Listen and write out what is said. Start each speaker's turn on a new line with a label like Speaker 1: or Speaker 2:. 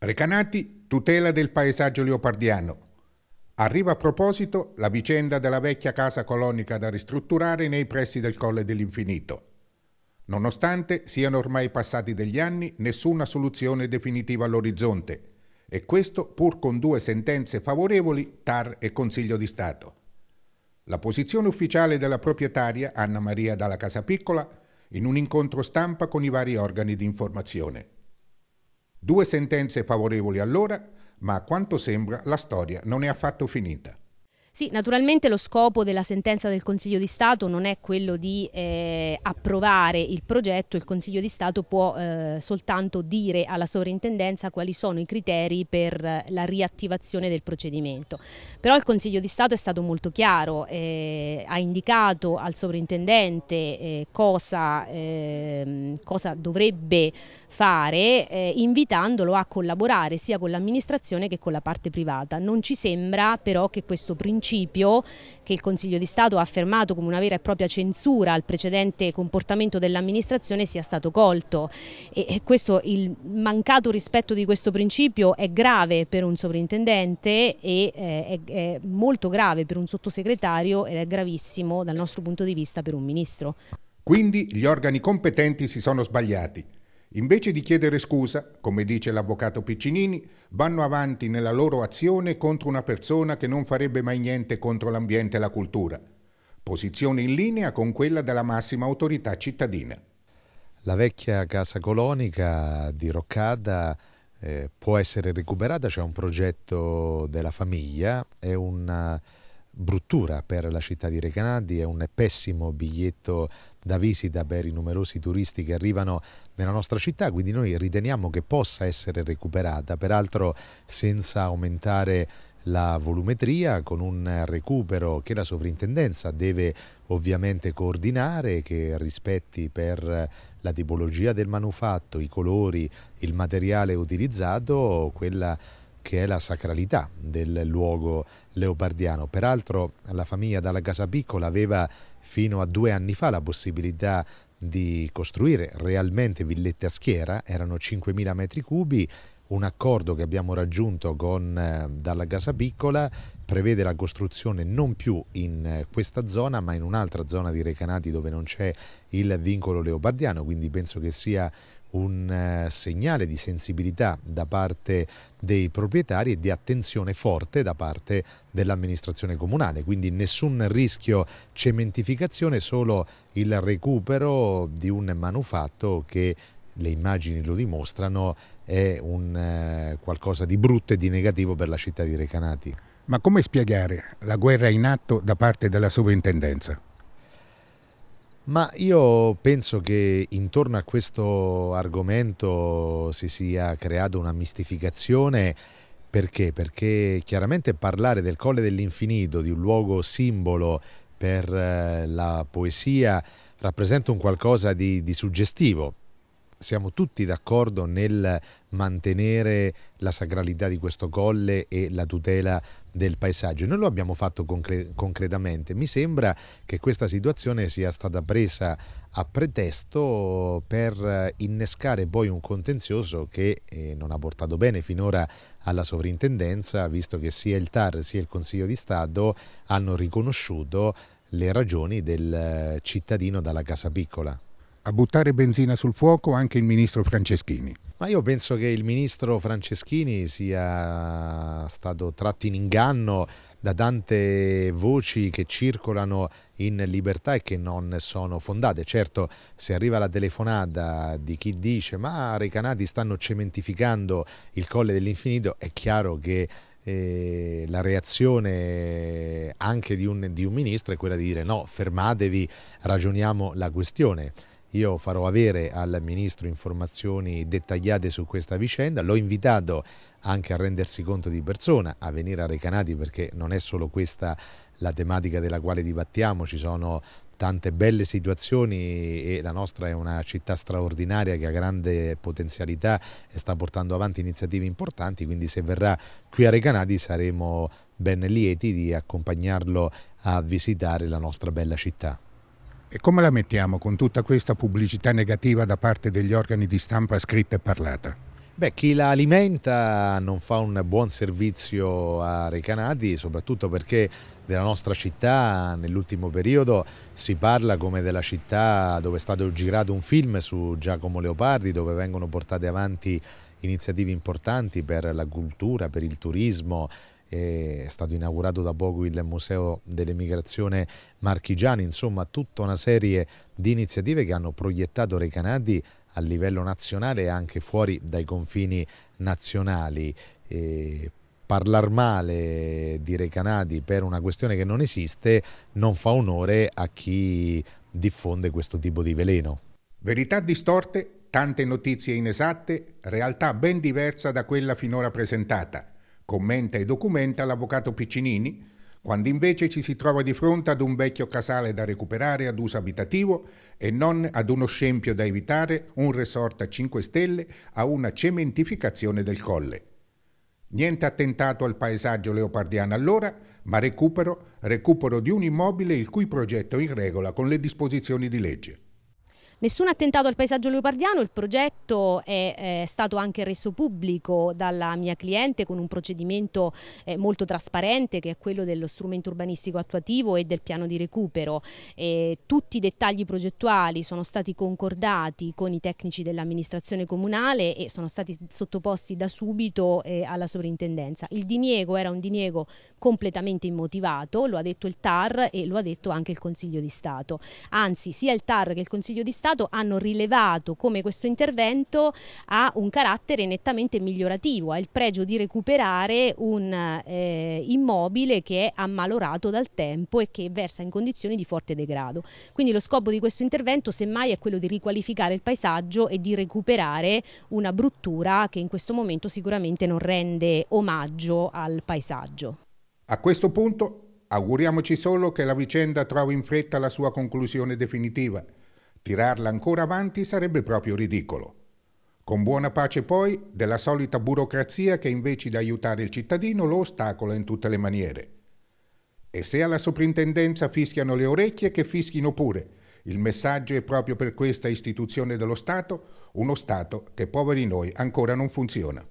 Speaker 1: Recanati, tutela del paesaggio leopardiano. Arriva a proposito la vicenda della vecchia casa colonica da ristrutturare nei pressi del Colle dell'Infinito. Nonostante siano ormai passati degli anni, nessuna soluzione definitiva all'orizzonte, e questo pur con due sentenze favorevoli TAR e Consiglio di Stato. La posizione ufficiale della proprietaria, Anna Maria Dalla Casa Piccola in un incontro stampa con i vari organi di informazione. Due sentenze favorevoli allora, ma a quanto sembra la storia non è affatto finita.
Speaker 2: Sì, naturalmente lo scopo della sentenza del Consiglio di Stato non è quello di eh, approvare il progetto, il Consiglio di Stato può eh, soltanto dire alla sovrintendenza quali sono i criteri per eh, la riattivazione del procedimento. Però il Consiglio di Stato è stato molto chiaro, eh, ha indicato al sovrintendente eh, cosa, ehm, cosa, dovrebbe fare, invitandolo a collaborare sia con l'amministrazione che con la parte privata. Non ci sembra però che questo principio principio che il Consiglio di Stato ha affermato come una vera e propria censura al precedente comportamento dell'amministrazione sia stato colto e questo, il mancato rispetto di questo principio è grave per un sovrintendente e eh, è, è molto grave per un sottosegretario ed è gravissimo dal nostro punto di vista per un ministro.
Speaker 1: Quindi gli organi competenti si sono sbagliati. Invece di chiedere scusa, come dice l'avvocato Piccinini, vanno avanti nella loro azione contro una persona che non farebbe mai niente contro l'ambiente e la cultura. Posizione in linea con quella della massima autorità
Speaker 3: cittadina. La vecchia casa colonica di Roccada eh, può essere recuperata, c'è un progetto della famiglia, è una bruttura per la città di Recanaldi, è un pessimo biglietto da visita per i numerosi turisti che arrivano nella nostra città, quindi noi riteniamo che possa essere recuperata, peraltro senza aumentare la volumetria con un recupero che la sovrintendenza deve ovviamente coordinare, che rispetti per la tipologia del manufatto, i colori, il materiale utilizzato, quella che è la sacralità del luogo leopardiano. Peraltro la famiglia dalla Casa Piccola aveva fino a due anni fa la possibilità di costruire realmente villette a schiera, erano 5.000 metri cubi, un accordo che abbiamo raggiunto con eh, Dalla Casa Piccola prevede la costruzione non più in eh, questa zona ma in un'altra zona di Recanati dove non c'è il vincolo leopardiano, quindi penso che sia un eh, segnale di sensibilità da parte dei proprietari e di attenzione forte da parte dell'amministrazione comunale, quindi nessun rischio cementificazione, solo il recupero di un manufatto che le immagini lo dimostrano è un eh, qualcosa di brutto e di negativo per la città di Recanati. Ma come spiegare la
Speaker 1: guerra in atto da parte della sovrintendenza?
Speaker 3: Ma io penso che intorno a questo argomento si sia creata una mistificazione perché? Perché chiaramente parlare del Colle dell'Infinito, di un luogo simbolo per eh, la poesia, rappresenta un qualcosa di, di suggestivo, siamo tutti d'accordo nel mantenere la sacralità di questo colle e la tutela del paesaggio. Noi lo abbiamo fatto concre- concretamente. Mi sembra che questa situazione sia stata presa a pretesto per innescare poi un contenzioso che eh, non ha portato bene finora alla sovrintendenza, visto che sia il TAR sia il Consiglio di Stato hanno riconosciuto le ragioni del eh, cittadino dalla casa piccola a buttare benzina sul fuoco anche il ministro Franceschini. Ma io penso che il ministro Franceschini sia stato tratto in inganno da tante voci che circolano in libertà e che non sono fondate. Certo, se arriva la telefonata di chi dice ma i canati stanno cementificando il colle dell'infinito, è chiaro che eh, la reazione anche di un, di un ministro è quella di dire no, fermatevi, ragioniamo la questione. Io farò avere al Ministro informazioni dettagliate su questa vicenda, l'ho invitato anche a rendersi conto di persona, a venire a Recanati perché non è solo questa la tematica della quale dibattiamo, ci sono tante belle situazioni e la nostra è una città straordinaria che ha grande potenzialità e sta portando avanti iniziative importanti, quindi se verrà qui a Recanati saremo ben lieti di accompagnarlo a visitare la nostra bella città. E come la mettiamo con tutta questa
Speaker 1: pubblicità negativa da parte degli organi di stampa scritta e parlata?
Speaker 3: Beh, chi la alimenta non fa un buon servizio a Recanati, soprattutto perché della nostra città nell'ultimo periodo si parla come della città dove è stato girato un film su Giacomo Leopardi, dove vengono portate avanti iniziative importanti per la cultura, per il turismo, è stato inaugurato da poco il Museo dell'Emigrazione Marchigiani, insomma tutta una serie di iniziative che hanno proiettato Recanati a livello nazionale e anche fuori dai confini nazionali. E parlar male di Recanati per una questione che non esiste non fa onore a chi diffonde questo tipo di veleno.
Speaker 1: Verità distorte, tante notizie inesatte, realtà ben diversa da quella finora presentata commenta e documenta l'avvocato Piccinini, quando invece ci si trova di fronte ad un vecchio casale da recuperare ad uso abitativo e non ad uno scempio da evitare, un resort a 5 stelle a una cementificazione del colle. Niente attentato al paesaggio leopardiano allora, ma recupero, recupero di un immobile il cui progetto è in regola con le disposizioni di legge.
Speaker 2: Nessun attentato al paesaggio leopardiano, il progetto è, è eh, stato anche reso pubblico dalla mia cliente con un procedimento eh, molto trasparente che è quello dello strumento urbanistico attuativo e del piano di recupero. E tutti i dettagli progettuali sono stati concordati con i tecnici dell'amministrazione comunale e sono stati sottoposti da subito eh, alla sovrintendenza. Il diniego era un diniego completamente immotivato, lo ha detto il TAR e lo ha detto anche il Consiglio di Stato. Anzi, sia il TAR che il Consiglio di Stato Stato hanno rilevato come questo intervento ha un carattere nettamente migliorativo, ha il pregio di recuperare un eh, immobile che è ammalorato dal tempo e che versa in condizioni di forte degrado. Quindi lo scopo di questo intervento semmai è quello di riqualificare il paesaggio e di recuperare una bruttura che in questo momento sicuramente non rende omaggio al paesaggio.
Speaker 1: A questo punto auguriamoci solo che la vicenda trovi in fretta la sua conclusione definitiva Tirarla ancora avanti sarebbe proprio ridicolo. Con buona pace poi della solita burocrazia che invece di aiutare il cittadino lo ostacola in tutte le maniere. E se alla soprintendenza fischiano le orecchie, che fischino pure. Il messaggio è proprio per
Speaker 3: questa istituzione dello Stato, uno Stato che poveri noi ancora non funziona.